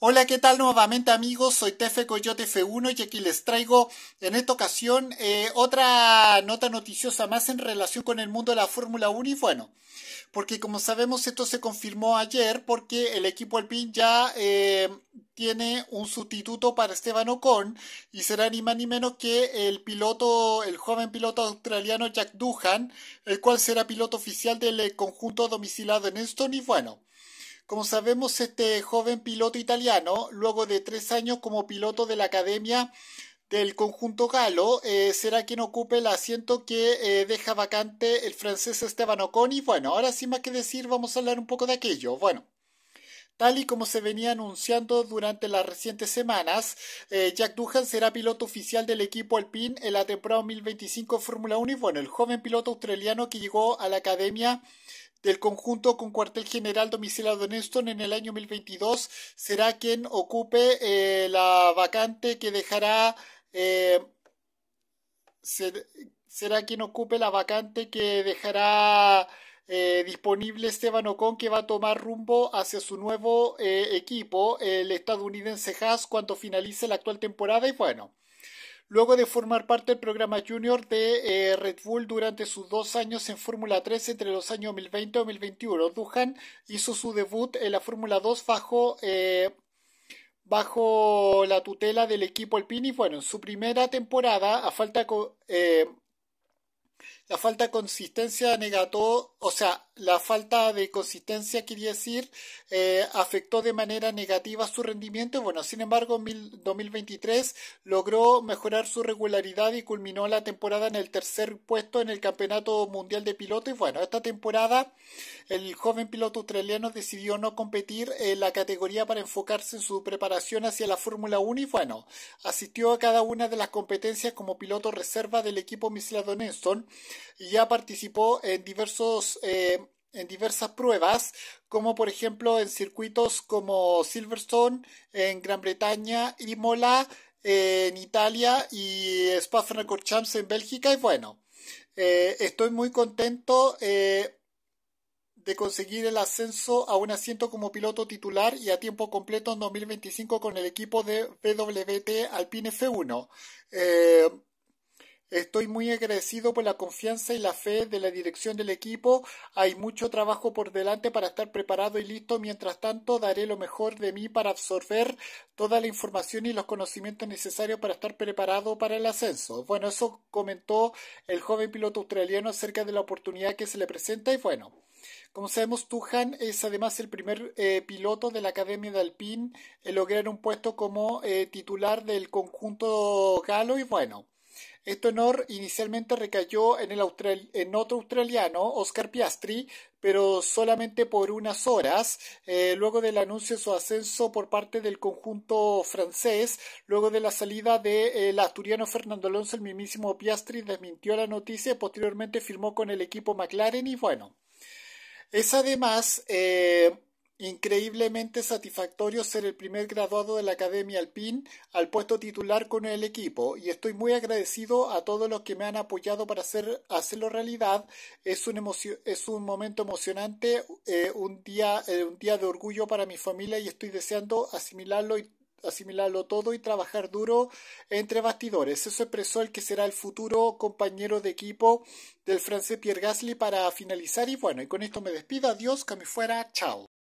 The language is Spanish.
Hola, ¿qué tal nuevamente amigos? Soy Tefe Coyote F1 y aquí les traigo en esta ocasión eh, otra nota noticiosa más en relación con el mundo de la Fórmula 1 y bueno, porque como sabemos esto se confirmó ayer porque el equipo Alpine ya eh, tiene un sustituto para Esteban Ocon y será ni más ni menos que el piloto, el joven piloto australiano Jack Duhan, el cual será piloto oficial del eh, conjunto domicilado en esto y bueno. Como sabemos, este joven piloto italiano, luego de tres años como piloto de la Academia del conjunto galo, eh, será quien ocupe el asiento que eh, deja vacante el francés Esteban Ocon. Y bueno, ahora sin más que decir, vamos a hablar un poco de aquello. Bueno. Tal y como se venía anunciando durante las recientes semanas, eh, Jack Duhan será piloto oficial del equipo Alpine en la temporada 2025 Fórmula 1 y bueno, el joven piloto australiano que llegó a la academia del conjunto con cuartel general domiciliado en Eston en el año 2022 eh, eh, será quien ocupe la vacante que dejará será eh, quien ocupe la vacante que dejará disponible Esteban Ocon que va a tomar rumbo hacia su nuevo equipo el estadounidense Haas cuando finalice la actual temporada y bueno Luego de formar parte del programa junior de eh, Red Bull durante sus dos años en Fórmula 3 entre los años 2020 y 2021, Duhan hizo su debut en la Fórmula 2 bajo, eh, bajo la tutela del equipo Alpine. Y bueno, en su primera temporada, a falta, eh, la falta de consistencia negató, o sea, la falta de consistencia, quería decir, eh, afectó de manera negativa su rendimiento. Bueno, sin embargo, en 2023 logró mejorar su regularidad y culminó la temporada en el tercer puesto en el Campeonato Mundial de Pilotos. Y bueno, esta temporada el joven piloto australiano decidió no competir en la categoría para enfocarse en su preparación hacia la Fórmula 1 y bueno, asistió a cada una de las competencias como piloto reserva del equipo Misladonenson y ya participó en diversos eh, en diversas pruebas, como por ejemplo en circuitos como Silverstone en Gran Bretaña, Imola en Italia y Spa-Francorchamps en Bélgica. Y bueno, eh, estoy muy contento eh, de conseguir el ascenso a un asiento como piloto titular y a tiempo completo en 2025 con el equipo de PWT Alpine F1. Estoy muy agradecido por la confianza y la fe de la dirección del equipo. Hay mucho trabajo por delante para estar preparado y listo. Mientras tanto, daré lo mejor de mí para absorber toda la información y los conocimientos necesarios para estar preparado para el ascenso. Bueno, eso comentó el joven piloto australiano acerca de la oportunidad que se le presenta y bueno. Como sabemos, Tuhan es además el primer eh, piloto de la Academia de Alpine en lograr un puesto como eh, titular del conjunto galo y bueno, este honor inicialmente recayó en, otro australiano, Oscar Piastri, pero solamente por unas horas, eh, luego del anuncio de su ascenso por parte del conjunto francés, luego de la salida del eh, asturiano Fernando Alonso, el mismísimo Piastri desmintió la noticia, y posteriormente firmó con el equipo McLaren y bueno. Es además eh, Increíblemente satisfactorio ser el primer graduado de la Academia Alpine al puesto titular con el equipo y estoy muy agradecido a todos los que me han apoyado para hacer, hacerlo realidad. Es un, es un momento emocionante, eh, un, día, eh, un día de orgullo para mi familia y estoy deseando asimilarlo y asimilarlo todo y trabajar duro entre bastidores. Eso expresó el que será el futuro compañero de equipo del francés Pierre Gasly para finalizar. Y bueno, y con esto me despido. Adiós, que me fuera. Chao.